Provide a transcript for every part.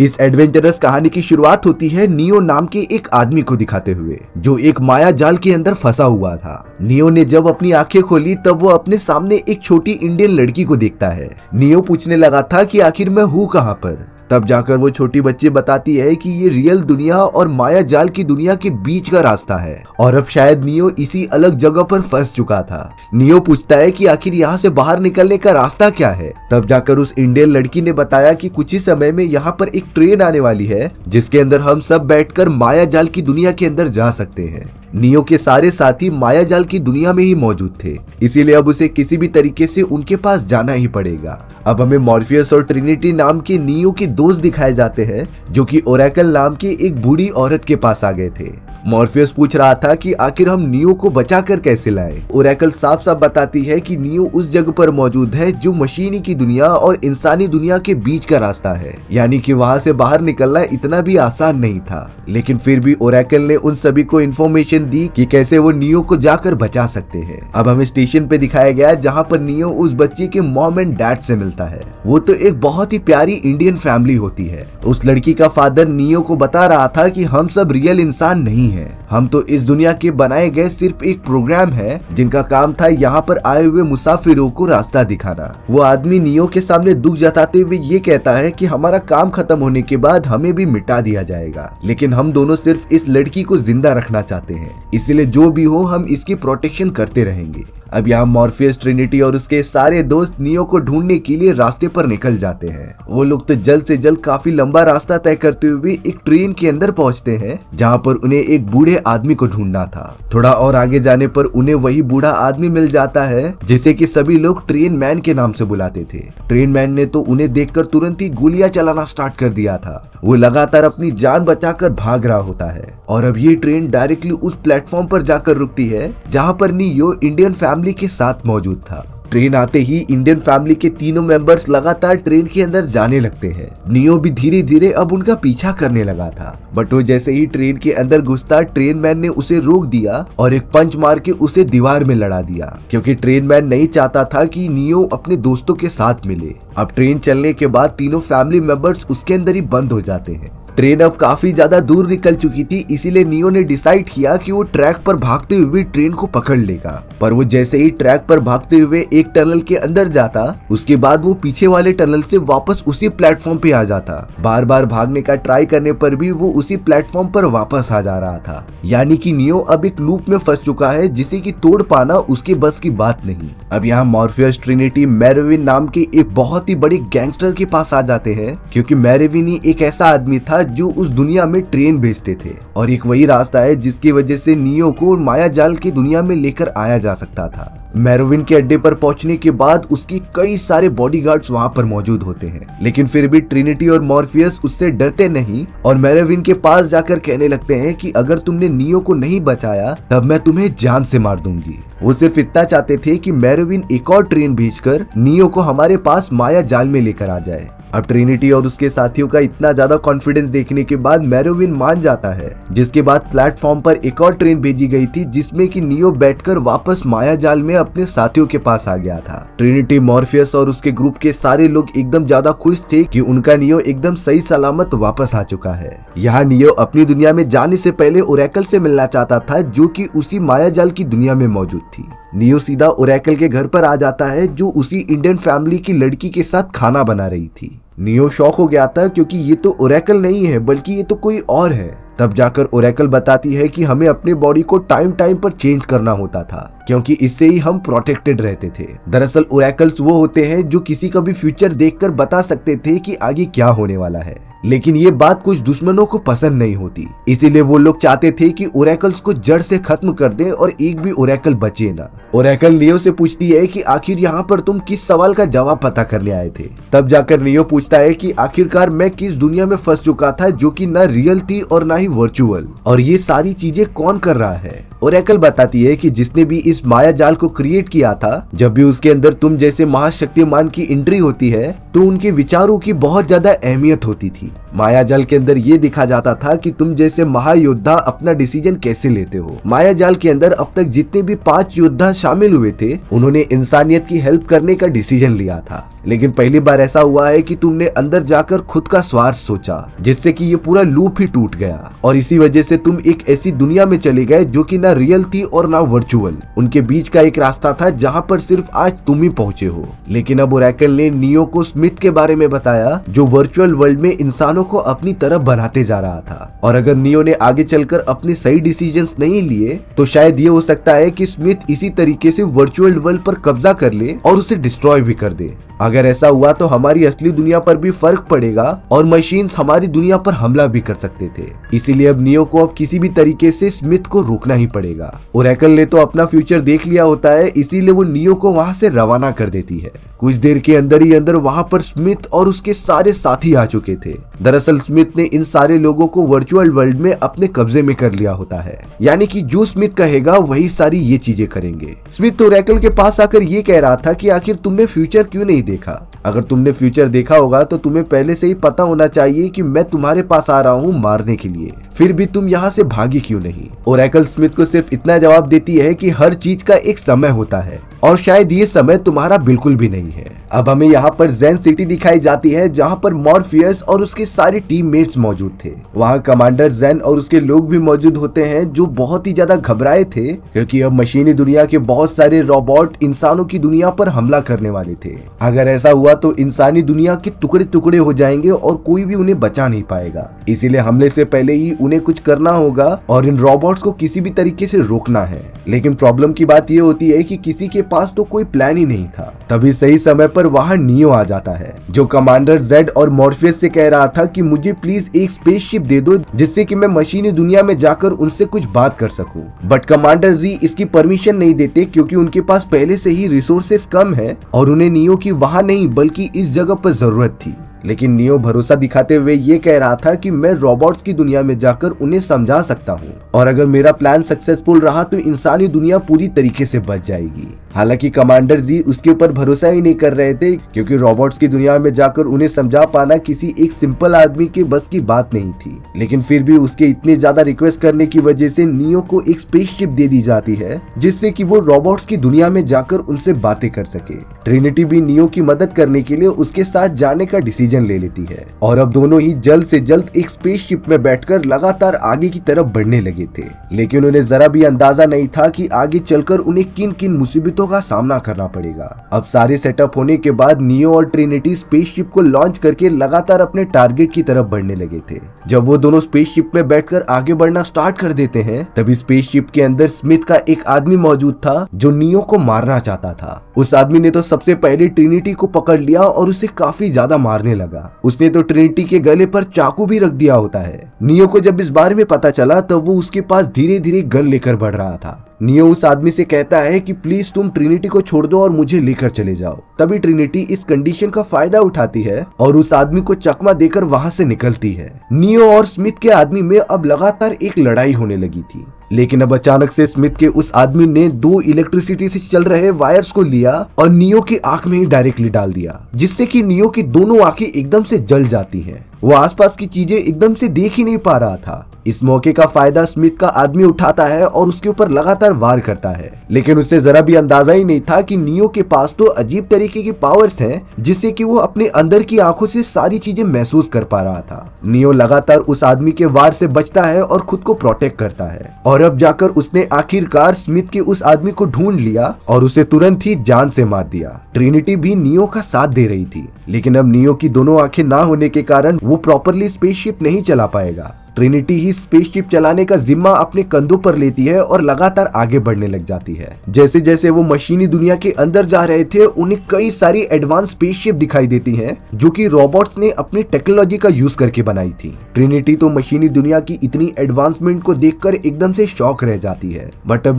इस एडवेंचरस कहानी की शुरुआत होती है नियो नाम के एक आदमी को दिखाते हुए जो एक माया जाल के अंदर फंसा हुआ था नियो ने जब अपनी आंखें खोली तब वो अपने सामने एक छोटी इंडियन लड़की को देखता है नियो पूछने लगा था कि आखिर मैं हूँ कहाँ पर तब जाकर वो छोटी बच्ची बताती है कि ये रियल दुनिया और माया जाल की दुनिया के बीच का रास्ता है और अब शायद नियो इसी अलग जगह पर फंस चुका था नियो पूछता है कि आखिर यहाँ से बाहर निकलने का रास्ता क्या है तब जाकर उस इंडियन लड़की ने बताया कि कुछ ही समय में यहाँ पर एक ट्रेन आने वाली है जिसके अंदर हम सब बैठ माया जाल की दुनिया के अंदर जा सकते हैं नियो के सारे साथी माया जाल की दुनिया में ही मौजूद थे इसीलिए अब उसे किसी भी तरीके से उनके पास जाना ही पड़ेगा अब हमें मॉर्फियस और ट्रिनिटी नाम के नियो के दोस्त दिखाए जाते हैं जो कि ओरेकल नाम की एक बूढ़ी औरत के पास आ गए थे मॉर्फियस पूछ रहा था कि आखिर हम नियो को बचा कर कैसे लाए ओरेकल साफ साफ बताती है कि नियो उस जगह पर मौजूद है जो मशीनी की दुनिया और इंसानी दुनिया के बीच का रास्ता है यानी कि वहाँ से बाहर निकलना इतना भी आसान नहीं था लेकिन फिर भी ओरेकल ने उन सभी को इन्फॉर्मेशन इंस्ट्रक्शन दी कि कैसे वो नियो को जाकर बचा सकते हैं अब हमें स्टेशन पे दिखाया गया जहाँ पर नियो उस बच्ची के मॉम एंड डैड से मिलता है वो तो एक बहुत ही प्यारी इंडियन फैमिली होती है उस लड़की का फादर नियो को बता रहा था की हम सब रियल इंसान नहीं है हम तो इस दुनिया के बनाए गए सिर्फ एक प्रोग्राम है जिनका काम था यहाँ पर आए हुए मुसाफिरों को रास्ता दिखाना वो आदमी नियो के सामने दुख जताते हुए ये कहता है की हमारा काम खत्म होने के बाद हमें भी मिटा दिया जाएगा लेकिन हम दोनों सिर्फ इस लड़की को जिंदा रखना चाहते हैं है इसीलिए जो भी हो हम इसकी प्रोटेक्शन करते रहेंगे अब यहाँ मॉर्फियस ट्रिनिटी और उसके सारे दोस्त नियो को ढूंढने के लिए रास्ते पर निकल जाते हैं वो लोग तो जल्द से जल्द काफी लंबा रास्ता तय करते हुए एक ट्रेन के अंदर पहुंचते हैं जहाँ पर उन्हें एक बूढ़े आदमी को ढूंढना था थोड़ा और आगे जाने पर उन्हें वही बूढ़ा आदमी मिल जाता है जिसे की सभी लोग ट्रेन मैन के नाम से बुलाते थे ट्रेन मैन ने तो उन्हें देखकर तुरंत ही गोलियां चलाना स्टार्ट कर दिया था वो लगातार अपनी जान बचा भाग रहा होता है और अब ये ट्रेन डायरेक्टली उस उस प्लेटफॉर्म पर जाकर रुकती है जहाँ पर नियो इंडियन फैमिली के साथ मौजूद था ट्रेन आते ही इंडियन फैमिली के तीनों मेंबर्स लगातार ट्रेन के अंदर जाने लगते हैं नियो भी धीरे धीरे अब उनका पीछा करने लगा था बट वो जैसे ही ट्रेन के अंदर घुसता ट्रेन मैन ने उसे रोक दिया और एक पंच मार के उसे दीवार में लड़ा दिया क्योंकि ट्रेन मैन नहीं चाहता था कि नियो अपने दोस्तों के साथ मिले अब ट्रेन चलने के बाद तीनों फैमिली मेंबर्स उसके अंदर ही बंद हो जाते हैं ट्रेन अब काफी ज्यादा दूर निकल चुकी थी इसीलिए नियो ने डिसाइड किया कि वो ट्रैक पर भागते हुए ट्रेन को पकड़ लेगा पर वो जैसे ही ट्रैक पर भागते हुए एक टनल के अंदर जाता उसके बाद वो पीछे वाले टनल से वापस उसी प्लेटफॉर्म पे आ जाता बार बार भागने का ट्राई करने पर भी वो उसी प्लेटफॉर्म पर वापस आ जा रहा था यानी की नियो अब एक लूप में फंस चुका है जिसे की तोड़ पाना उसके बस की बात नहीं अब यहाँ मॉर्फियस ट्रिनिटी मैरेविन नाम के एक बहुत ही बड़े गैंगस्टर के पास आ जाते हैं क्यूँकी मैरेविन ही एक ऐसा आदमी था जो उस दुनिया में ट्रेन भेजते थे और एक वही रास्ता है जिसकी वजह से नियो को माया जाल की दुनिया में लेकर आया जा सकता था मैरोविन के अड्डे पर पहुंचने के बाद उसकी कई सारे बॉडीगार्ड्स वहां पर मौजूद होते हैं लेकिन फिर भी ट्रिनिटी और मॉर्फियस उससे डरते नहीं और मैरोविन के पास जाकर कहने लगते हैं कि अगर तुमने नियो को नहीं बचाया तब मैं तुम्हें जान से मार दूंगी वो सिर्फ इतना चाहते थे कि मैरोविन एक और ट्रेन भेज नियो को हमारे पास माया जाल में लेकर आ जाए अब ट्रिनिटी और उसके साथियों का इतना ज्यादा कॉन्फिडेंस देखने के बाद मैरोविन मान जाता है जिसके बाद प्लेटफॉर्म पर एक और ट्रेन भेजी गई थी जिसमें कि नियो बैठकर वापस माया जाल में अपने साथियों के पास आ गया था ट्रिनिटी मॉर्फियस और उसके ग्रुप के सारे लोग एकदम ज्यादा खुश थे कि उनका नियो एकदम सही सलामत वापस आ चुका है यहाँ नियो अपनी दुनिया में जाने से पहले ओरेकल से मिलना चाहता था जो कि उसी माया जाल की दुनिया में मौजूद थी नियो सीधा ओरेकल के घर पर आ जाता है जो उसी इंडियन फैमिली की लड़की के साथ खाना बना रही थी नियो शौक हो गया था क्योंकि ये तो ओरेकल नहीं है बल्कि ये तो कोई और है तब जाकर ओरेकल बताती है कि हमें अपने बॉडी को टाइम टाइम पर चेंज करना होता था क्योंकि इससे ही हम प्रोटेक्टेड रहते थे दरअसल ओरेकल्स वो होते हैं जो किसी का भी फ्यूचर देखकर बता सकते थे कि आगे क्या होने वाला है लेकिन ये बात कुछ दुश्मनों को पसंद नहीं होती इसीलिए वो लोग चाहते थे कि ओरेकल्स को जड़ से खत्म कर दें और एक भी ओरेकल बचे ना ओरेकल नियो से पूछती है कि आखिर यहाँ पर तुम किस सवाल का जवाब पता करने आए थे तब जाकर नियो पूछता है कि आखिरकार मैं किस दुनिया में फंस चुका था जो कि ना रियल थी और ना ही वर्चुअल और ये सारी चीजें कौन कर रहा है ओरेकल बताती है कि जिसने भी इस माया जाल को क्रिएट किया था जब भी उसके अंदर तुम जैसे महाशक्तिमान की एंट्री होती है तो उनके विचारों की बहुत ज्यादा अहमियत होती थी माया जाल के अंदर ये दिखा जाता था कि तुम जैसे महायोद्धा अपना डिसीजन कैसे लेते हो माया जाल के अंदर अब तक जितने भी पांच योद्धा शामिल हुए थे उन्होंने इंसानियत की हेल्प करने का डिसीजन लिया था लेकिन पहली बार ऐसा हुआ है कि तुमने अंदर जाकर खुद का स्वार्थ सोचा जिससे कि ये पूरा लूप ही टूट गया और इसी वजह से तुम एक ऐसी दुनिया में चले गए जो कि ना रियल थी और ना वर्चुअल उनके बीच का एक रास्ता था जहाँ पर सिर्फ आज तुम ही पहुंचे हो लेकिन अब ओरेकल ने नियो को स्मिथ के बारे में बताया जो वर्चुअल वर्ल्ड में इंसानों को अपनी तरफ बनाते जा रहा था और अगर नियो ने आगे चलकर अपने सही डिसीजन नहीं लिए तो शायद ये हो सकता है की स्मिथ इसी तरीके से वर्चुअल वर्ल्ड पर कब्जा कर ले और उसे डिस्ट्रॉय भी कर दे अगर अगर ऐसा हुआ तो हमारी असली दुनिया पर भी फर्क पड़ेगा और मशीन हमारी दुनिया पर हमला भी कर सकते थे इसीलिए अब नियो को अब किसी भी तरीके से स्मिथ को रोकना ही पड़ेगा ओरेकल ने तो अपना फ्यूचर देख लिया होता है इसीलिए वो नियो को वहाँ से रवाना कर देती है कुछ देर के अंदर ही अंदर वहाँ पर स्मिथ और उसके सारे साथी आ चुके थे दरअसल स्मिथ ने इन सारे लोगों को वर्चुअल वर्ल्ड में अपने कब्जे में कर लिया होता है यानी कि जो स्मिथ कहेगा वही सारी ये चीजें करेंगे स्मिथ रैकल के पास आकर ये कह रहा था कि आखिर तुमने फ्यूचर क्यों नहीं देखा देखा अगर तुमने फ्यूचर देखा होगा तो तुम्हें पहले से ही पता होना चाहिए कि मैं तुम्हारे पास आ रहा हूँ मारने के लिए फिर भी तुम यहाँ से भागी क्यों नहीं एकल स्मिथ को सिर्फ इतना जवाब देती है कि हर चीज का एक समय होता है और शायद ये समय तुम्हारा बिल्कुल भी नहीं है अब हमें यहाँ पर जैन सिटी दिखाई जाती है जहाँ पर मॉर्फियस और उसके सारे टीममेट्स मौजूद थे वहाँ कमांडर जैन और उसके लोग भी मौजूद होते हैं जो बहुत ही ज्यादा घबराए थे क्योंकि अब मशीनी दुनिया के बहुत सारे रोबोट इंसानों की दुनिया पर हमला करने वाले थे अगर ऐसा हुआ तो इंसानी दुनिया के टुकड़े टुकड़े हो जाएंगे और कोई भी उन्हें बचा नहीं पाएगा इसीलिए हमले से पहले ही उन्हें कुछ करना होगा और इन रोबोट्स को किसी भी तरीके से रोकना है लेकिन प्रॉब्लम की बात यह होती है कि किसी के पास तो कोई प्लान ही नहीं था तभी सही समय पर वहाँ नियो आ जाता है जो कमांडर जेड और मॉर्फियस से कह रहा था कि मुझे प्लीज एक स्पेसशिप दे दो जिससे कि मैं मशीनी दुनिया में जाकर उनसे कुछ बात कर सकूं बट कमांडर जी इसकी परमिशन नहीं देते क्योंकि उनके पास पहले से ही रिसोर्सेस कम है और उन्हें नियो की वहाँ नहीं बल्कि इस जगह पर जरूरत थी लेकिन नियो भरोसा दिखाते हुए ये कह रहा था कि मैं रोबोट्स की दुनिया में जाकर उन्हें समझा सकता हूँ और अगर मेरा प्लान सक्सेसफुल रहा तो इंसानी दुनिया पूरी तरीके से बच जाएगी हालांकि कमांडर जी उसके ऊपर भरोसा ही नहीं कर रहे थे क्योंकि रोबोट्स की दुनिया में जाकर उन्हें समझा पाना किसी एक सिंपल आदमी के बस की बात नहीं थी लेकिन फिर भी उसके इतने ज्यादा रिक्वेस्ट करने की वजह से नियो को एक स्पेसशिप दे दी जाती है जिससे कि वो रोबोट्स की दुनिया में जाकर उनसे बातें कर सके ट्रिनिटी भी नियो की मदद करने के लिए उसके साथ जाने का डिसीजन डिसीजन ले लेती है और अब दोनों ही जल्द से जल्द एक स्पेसशिप में बैठकर लगातार आगे की तरफ बढ़ने लगे थे लेकिन उन्हें जरा भी अंदाजा नहीं था कि आगे चलकर उन्हें किन किन मुसीबतों का सामना करना पड़ेगा अब सारे सेटअप होने के बाद नियो और ट्रिनिटी स्पेसशिप को लॉन्च करके लगातार अपने टारगेट की तरफ बढ़ने लगे थे जब वो दोनों स्पेसशिप में बैठकर आगे बढ़ना स्टार्ट कर देते हैं तभी स्पेसशिप के अंदर स्मिथ का एक आदमी मौजूद था जो नियो को मारना चाहता था उस आदमी ने तो सबसे पहले ट्रिनिटी को पकड़ लिया और उसे काफी ज्यादा मारने लगा लगा उसने तो ट्रिनिटी के गले पर चाकू भी रख दिया होता है नियो को जब इस बारे में पता चला तब तो वो उसके पास धीरे धीरे गन लेकर बढ़ रहा था नियो उस आदमी से कहता है कि प्लीज तुम ट्रिनिटी को छोड़ दो और मुझे लेकर चले जाओ तभी ट्रिनिटी इस कंडीशन का फायदा उठाती है और उस आदमी को चकमा देकर वहाँ से निकलती है नियो और स्मिथ के आदमी में अब लगातार एक लड़ाई होने लगी थी लेकिन अब अचानक से स्मिथ के उस आदमी ने दो इलेक्ट्रिसिटी से चल रहे वायर्स को लिया और नियो की आंख में ही डायरेक्टली डाल दिया जिससे कि नियो की दोनों आंखें एकदम से जल जाती हैं। वो आसपास की चीजें एकदम से देख ही नहीं पा रहा था इस मौके का फायदा स्मिथ का आदमी उठाता है और उसके ऊपर लगातार वार करता है लेकिन उसे जरा भी अंदाजा ही नहीं था कि नियो के पास तो अजीब तरीके की पावर्स हैं जिससे कि वो अपने अंदर की आंखों से सारी चीजें महसूस कर पा रहा था नियो लगातार उस आदमी के वार से बचता है और खुद को प्रोटेक्ट करता है और अब जाकर उसने आखिरकार स्मिथ के उस आदमी को ढूंढ लिया और उसे तुरंत ही जान से मार दिया ट्रिनिटी भी नियो का साथ दे रही थी लेकिन अब नियो की दोनों आंखें ना होने के कारण वो प्रॉपरली स्पेसशिप नहीं चला पाएगा ट्रिनिटी ही स्पेसशिप चलाने का जिम्मा अपने कंधों पर लेती है और लगातार आगे बढ़ने लग जाती है जैसे जैसे वो मशीनी दुनिया के अंदर जा रहे थे उन्हें कई सारी एडवांस स्पेसशिप दिखाई देती है जो की रोबोट्स ने अपनी टेक्नोलॉजी का यूज करके बनाई थी ट्रिनिटी तो मशीनी दुनिया की इतनी एडवांसमेंट को देख एकदम से शौक रह जाती है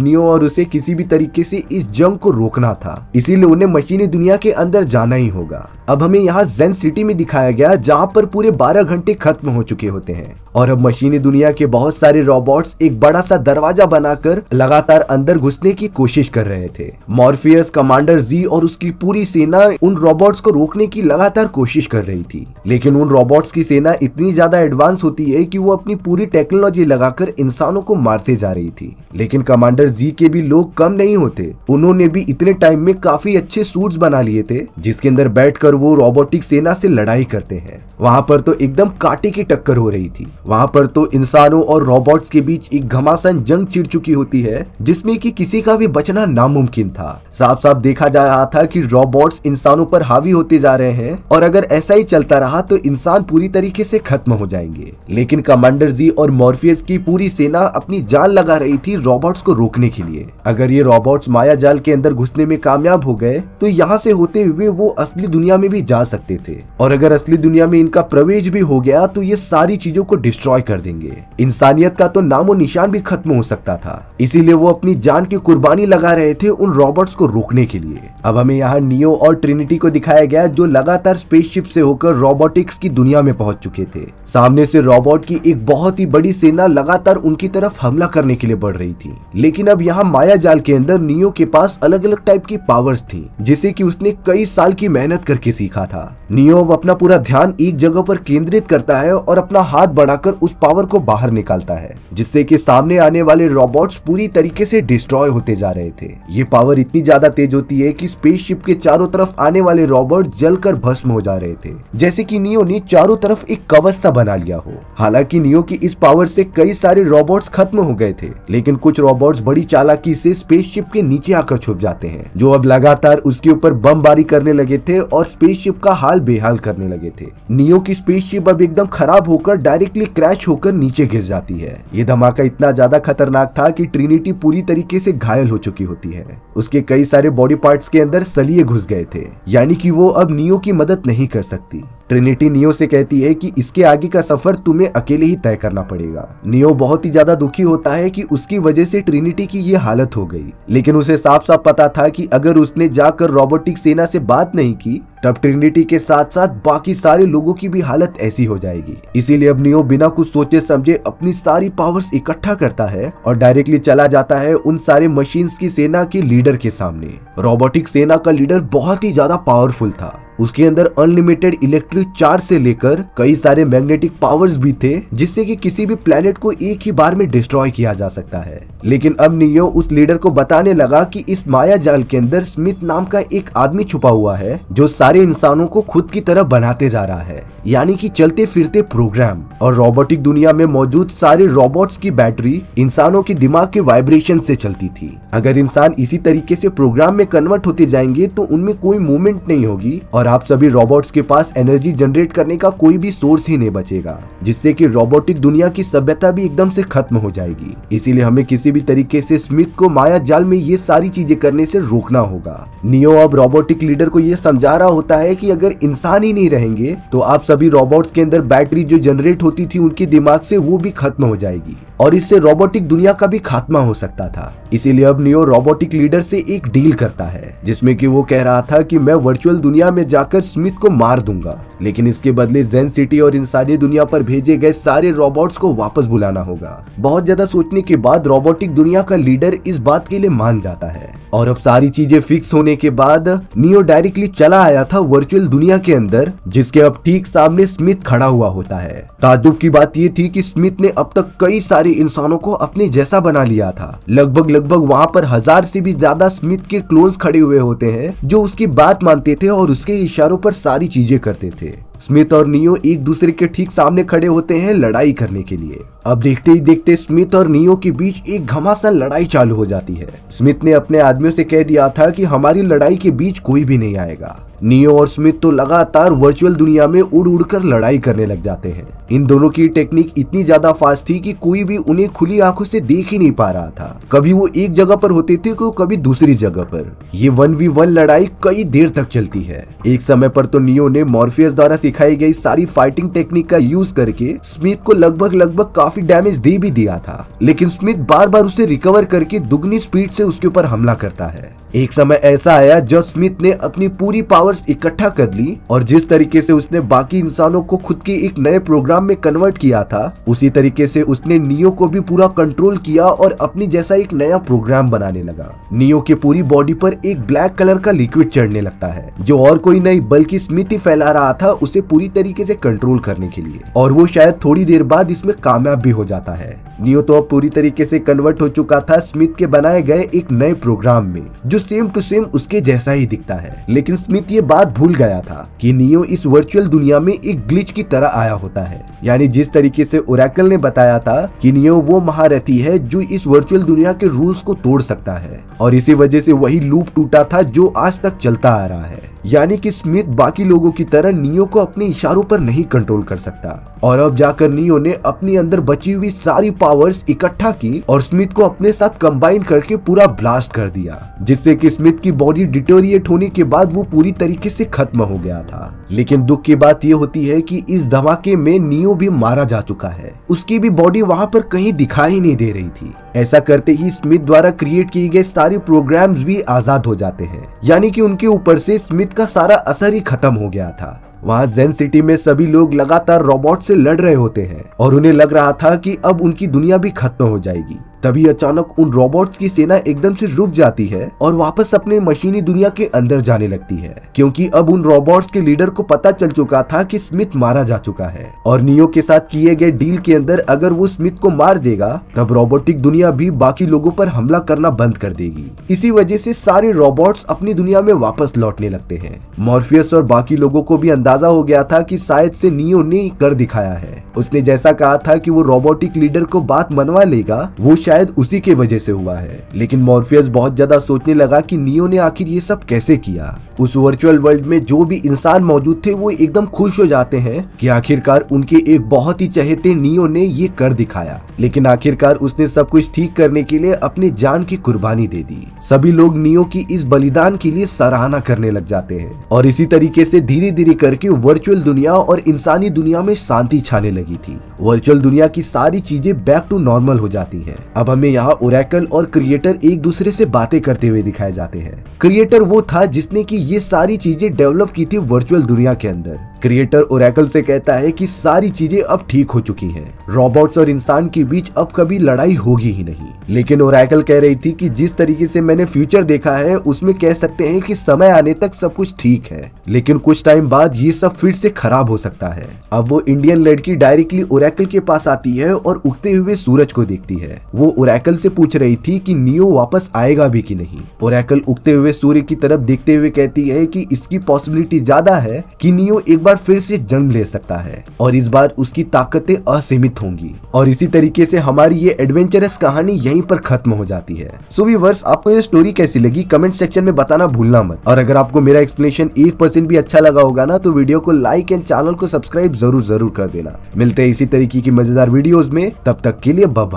नियो और उसे किसी भी तरीके से इस जंग को रोकना था इसीलिए उन्हें मशीनी दुनिया के अंदर जाना ही होगा अब हमें यहाँ जेन सिटी में दिखाया गया जहाँ पर पूरे बारह घंटे खत्म हो चुके होते हैं और अब मशीनी दुनिया के बहुत सारे रोबोट्स एक बड़ा सा दरवाजा बनाकर लगातार अंदर घुसने की कोशिश कर रहे थे मॉर्फियस कमांडर जी और उसकी पूरी सेना उन रोबोट्स को रोकने की लगातार कोशिश कर रही थी लेकिन उन रोबोट्स की सेना इतनी ज्यादा एडवांस होती है की वो अपनी पूरी टेक्नोलॉजी लगाकर इंसानों को मारते जा रही थी लेकिन कमांडर जी के भी लोग कम नहीं होते उन्होंने भी इतने टाइम में काफी अच्छे सूट्स बना लिए थे जिसके अंदर बैठकर वो रोबोटिक सेना से लड़ाई करते हैं वहाँ पर तो एकदम काटे की टक्कर हो रही थी वहाँ पर तो इंसानों और रोबोट्स के बीच एक घमासान जंग चिड़ चुकी होती है जिसमें कि किसी का भी बचना नामुमकिन था साफ साफ देखा जा रहा था कि रोबोट्स इंसानों पर हावी होते जा रहे हैं और अगर ऐसा ही चलता रहा तो इंसान पूरी तरीके से खत्म हो जाएंगे लेकिन कमांडर जी और मॉर्फियस की पूरी सेना अपनी जान लगा रही थी रोबोट्स को रोकने के लिए अगर ये रोबोट्स माया जाल के अंदर घुसने में कामयाब हो गए तो यहाँ से होते हुए वो असली दुनिया में भी जा सकते थे और अगर असली दुनिया में इनका प्रवेश भी हो गया तो ये सारी चीजों को डिस्ट्रॉय कर देंगे इंसानियत का तो नामो निशान भी खत्म हो सकता था इसीलिए वो अपनी जान की कुर्बानी लगा रहे थे उन रॉबर्ट्स को रोकने के लिए अब हमें यहाँ नियो और ट्रिनिटी को दिखाया गया जो लगातार स्पेसशिप से होकर रोबोटिक्स की दुनिया में पहुंच चुके थे सामने से रोबोट की एक बहुत ही बड़ी सेना लगातार उनकी तरफ हमला करने के लिए बढ़ रही थी लेकिन अब यहाँ माया जाल के अंदर नियो के पास अलग अलग टाइप की पावर्स थी जिसे की उसने कई साल की मेहनत करके सीखा था नियो अब अपना पूरा ध्यान एक जगह पर केंद्रित करता है और अपना हाथ बढ़ाकर उस पावर को बाहर निकालता है जिससे कि सामने आने वाले रोबोट्स पूरी तरीके से डिस्ट्रॉय होते जा रहे थे ये पावर इतनी ज्यादा तेज होती है कि स्पेसशिप के चारों तरफ आने वाले रोबोट जलकर भस्म हो जा रहे थे जैसे कि नियो ने चारों तरफ एक कवच सा बना लिया हो हालांकि नियो की इस पावर से कई सारे रॉबोट्स खत्म हो गए थे लेकिन कुछ रोबोट बड़ी चालाकी से स्पेसशिप के नीचे आकर छुप जाते हैं जो अब लगातार उसके ऊपर बमबारी करने लगे थे और स्पेसशिप का हाल बेहाल करने लगे थे नियो की स्पेसशिप अब एकदम खराब होकर डायरेक्टली क्रैश होकर नीचे गिर जाती है ये धमाका इतना ज्यादा खतरनाक था कि ट्रिनिटी पूरी तरीके से घायल हो चुकी होती है उसके कई सारे बॉडी पार्ट्स के अंदर सलिए घुस गए थे यानी कि वो अब नियो की मदद नहीं कर सकती ट्रिनिटी नियो से कहती है कि इसके आगे का सफर तुम्हें अकेले ही तय करना पड़ेगा नियो बहुत ही ज्यादा दुखी होता है कि उसकी वजह से ट्रिनिटी की ये हालत हो गई लेकिन उसे साफ साफ पता था कि अगर उसने जाकर रोबोटिक सेना से बात नहीं की तब ट्रिनिटी के साथ साथ बाकी सारे लोगों की भी हालत ऐसी हो जाएगी इसीलिए अब नियो बिना कुछ सोचे समझे अपनी सारी पावर्स इकट्ठा करता है और डायरेक्टली चला जाता है उन सारे मशीन्स की सेना के लीडर के सामने रोबोटिक सेना का लीडर बहुत ही ज्यादा पावरफुल था उसके अंदर अनलिमिटेड इलेक्ट्रिक चार्ज से लेकर कई सारे मैग्नेटिक पावर्स भी थे जिससे कि किसी भी प्लेनेट को एक ही बार में डिस्ट्रॉय किया जा सकता है लेकिन अब नियो उस लीडर को बताने लगा कि इस माया जाल के अंदर स्मिथ नाम का एक आदमी छुपा हुआ है जो सारे इंसानों को खुद की तरह बनाते जा रहा है यानी कि चलते फिरते प्रोग्राम और रोबोटिक दुनिया में मौजूद सारे रोबोट्स की बैटरी इंसानों के दिमाग के वाइब्रेशन से चलती थी अगर इंसान इसी तरीके से प्रोग्राम में कन्वर्ट होते जाएंगे तो उनमें कोई मूवमेंट नहीं होगी और आप सभी रोबोट्स के पास एनर्जी जनरेट करने का कोई भी सोर्स ही नहीं बचेगा जिससे की रोबोटिक दुनिया की सभ्यता भी एकदम से खत्म हो जाएगी इसीलिए हमें किसी भी तरीके से स्मिथ को माया जाल में ये सारी चीजें करने से रोकना होगा नियो अब रोबोटिक लीडर को ये समझा रहा होता है कि अगर इंसान ही नहीं रहेंगे तो आप सभी रोबोट्स के अंदर बैटरी जो जनरेट होती थी उनके दिमाग से वो भी खत्म हो जाएगी और इससे रोबोटिक दुनिया का भी खात्मा हो सकता था इसीलिए अब नियो रोबोटिक लीडर से एक डील करता है जिसमे की वो कह रहा था की मैं वर्चुअल दुनिया में जाकर स्मिथ को मार दूंगा लेकिन इसके बदले जेन सिटी और इंसानी दुनिया पर भेजे गए सारे रोबोट्स को वापस बुलाना होगा बहुत ज्यादा सोचने के बाद रोबोटिक राजनीतिक दुनिया का लीडर इस बात के लिए मान जाता है और अब सारी चीजें फिक्स होने के बाद नियो डायरेक्टली चला आया था वर्चुअल दुनिया के अंदर जिसके अब ठीक सामने स्मिथ खड़ा हुआ होता है ताजुब की बात ये थी कि स्मिथ ने अब तक कई सारे इंसानों को अपने जैसा बना लिया था लगभग लगभग वहाँ पर हजार से भी ज्यादा स्मिथ के क्लोन्स खड़े हुए होते हैं जो उसकी बात मानते थे और उसके इशारों पर सारी चीजें करते थे स्मिथ और नियो एक दूसरे के ठीक सामने खड़े होते हैं लड़ाई करने के लिए अब देखते ही देखते स्मिथ और नियो के बीच एक घमासान लड़ाई चालू हो जाती है स्मिथ ने अपने आदमियों से कह दिया था कि हमारी लड़ाई के बीच कोई भी नहीं आएगा नियो और स्मिथ तो लगातार वर्चुअल दुनिया में उड़ उड़ कर लड़ाई करने लग जाते हैं इन दोनों की टेक्निक इतनी ज्यादा फास्ट थी कि कोई भी उन्हें खुली आंखों से देख ही नहीं पा रहा था कभी वो एक जगह पर होते थे तो कभी दूसरी जगह पर ये वन वी वन लड़ाई कई देर तक चलती है एक समय पर तो नियो ने मॉर्फियस द्वारा सिखाई गई सारी फाइटिंग टेक्निक का यूज करके स्मिथ को लगभग लगभग काफी डैमेज दे भी दिया था लेकिन स्मिथ बार बार उसे रिकवर करके दुगनी स्पीड से उसके ऊपर हमला करता है एक समय ऐसा आया जब स्मिथ ने अपनी पूरी पावर्स इकट्ठा कर ली और जिस तरीके से उसने बाकी इंसानों को खुद के एक नए प्रोग्राम में कन्वर्ट किया था उसी तरीके से उसने नियो को भी पूरा कंट्रोल किया और अपनी जैसा एक नया प्रोग्राम बनाने लगा नियो के पूरी बॉडी पर एक ब्लैक कलर का लिक्विड चढ़ने लगता है जो और कोई नहीं बल्कि स्मिथ ही फैला रहा था उसे पूरी तरीके से कंट्रोल करने के लिए और वो शायद थोड़ी देर बाद इसमें कामयाब भी हो जाता है नियो तो अब पूरी तरीके से कन्वर्ट हो चुका था स्मिथ के बनाए गए एक नए प्रोग्राम में जो सेम टू सेम उसके जैसा ही दिखता है लेकिन स्मिथ ये बात भूल गया था कि नियो इस वर्चुअल दुनिया में एक ग्लिच की तरह आया होता है यानी जिस तरीके से ओरेकल ने बताया था कि नियो वो महारथी है जो इस वर्चुअल दुनिया के रूल्स को तोड़ सकता है और इसी वजह से वही लूप टूटा था जो आज तक चलता आ रहा है यानी कि स्मिथ बाकी लोगों की तरह नियो को अपने इशारों पर नहीं कंट्रोल कर सकता और अब जाकर नियो ने अपने अंदर बची हुई सारी पावर्स इकट्ठा की और स्मिथ को अपने साथ कंबाइन करके पूरा ब्लास्ट कर दिया जिससे कि स्मिथ की बॉडी डिटोरिएट होने के बाद वो पूरी तरीके से खत्म हो गया था लेकिन दुख की बात यह होती है कि इस धमाके में नियो भी मारा जा चुका है उसकी भी बॉडी वहाँ पर कहीं दिखाई नहीं दे रही थी ऐसा करते ही स्मिथ द्वारा क्रिएट किए गए सारे प्रोग्राम्स भी आजाद हो जाते हैं यानी कि उनके ऊपर से स्मिथ का सारा असर ही खत्म हो गया था वहाँ जेन सिटी में सभी लोग लगातार रोबोट से लड़ रहे होते हैं और उन्हें लग रहा था कि अब उनकी दुनिया भी खत्म हो जाएगी तभी अचानक उन रोबोट्स की सेना एकदम से रुक जाती है और वापस अपने मशीनी दुनिया के अंदर जाने लगती है क्योंकि अब उन रोबोट्स के लीडर को पता चल चुका था कि स्मिथ मारा जा चुका है और नियो के साथ किए गए डील के अंदर अगर वो स्मिथ को मार देगा तब रोबोटिक दुनिया भी बाकी लोगों पर हमला करना बंद कर देगी इसी वजह से सारे रोबोट्स अपनी दुनिया में वापस लौटने लगते हैं मॉर्फियस और बाकी लोगों को भी अंदाजा हो गया था कि शायद से नियो ने कर दिखाया है उसने जैसा कहा था कि वो रोबोटिक लीडर को बात मनवा लेगा वो शायद शायद उसी के वजह से हुआ है लेकिन मॉर्फियस बहुत ज्यादा सोचने लगा कि नियो ने आखिर ये सब कैसे किया उस वर्चुअल वर्ल्ड में जो भी इंसान मौजूद थे वो एकदम खुश हो जाते हैं कि आखिरकार उनके एक बहुत ही चहेते नियो ने ये कर दिखाया लेकिन आखिरकार उसने सब कुछ ठीक करने के लिए अपने जान की कुर्बानी दे दी सभी लोग नियो की इस बलिदान के लिए सराहना करने लग जाते हैं और इसी तरीके से धीरे धीरे करके वर्चुअल दुनिया और इंसानी दुनिया में शांति छाने लगी थी वर्चुअल दुनिया की सारी चीजें बैक टू नॉर्मल हो जाती है अब हमें यहाँ ओरेकल और क्रिएटर एक दूसरे से बातें करते हुए दिखाए जाते हैं क्रिएटर वो था जिसने की ये सारी चीजें डेवलप की थी वर्चुअल दुनिया के अंदर क्रिएटर ओरेकल से कहता है कि सारी चीजें अब ठीक हो चुकी हैं। रोबोट्स और इंसान के बीच अब कभी लड़ाई होगी ही नहीं लेकिन ओरेकल कह रही थी कि जिस तरीके से मैंने फ्यूचर देखा है उसमें कह सकते हैं कि समय आने तक सब कुछ ठीक है लेकिन कुछ टाइम बाद ये सब फिर से खराब हो सकता है अब वो इंडियन लड़की डायरेक्टली ओरेकल के पास आती है और उगते हुए सूरज को देखती है वो ओरेकल से पूछ रही थी कि नियो वापस आएगा भी कि नहीं ओरेकल उगते हुए सूर्य की तरफ देखते हुए कहती है कि इसकी पॉसिबिलिटी ज्यादा है कि नियो एक बार बार फिर से जन्म ले सकता है और इस बार उसकी ताकतें असीमित होंगी और इसी तरीके से हमारी ये एडवेंचरस कहानी यहीं पर खत्म हो जाती है सो so आपको ये स्टोरी कैसी लगी कमेंट सेक्शन में बताना भूलना मत और अगर आपको मेरा एक्सप्लेनेशन एक परसेंट भी अच्छा लगा होगा ना तो वीडियो को लाइक एंड चैनल को सब्सक्राइब जरूर जरूर कर देना मिलते हैं इसी तरीके की मजेदार वीडियोज में तब तक के लिए बबा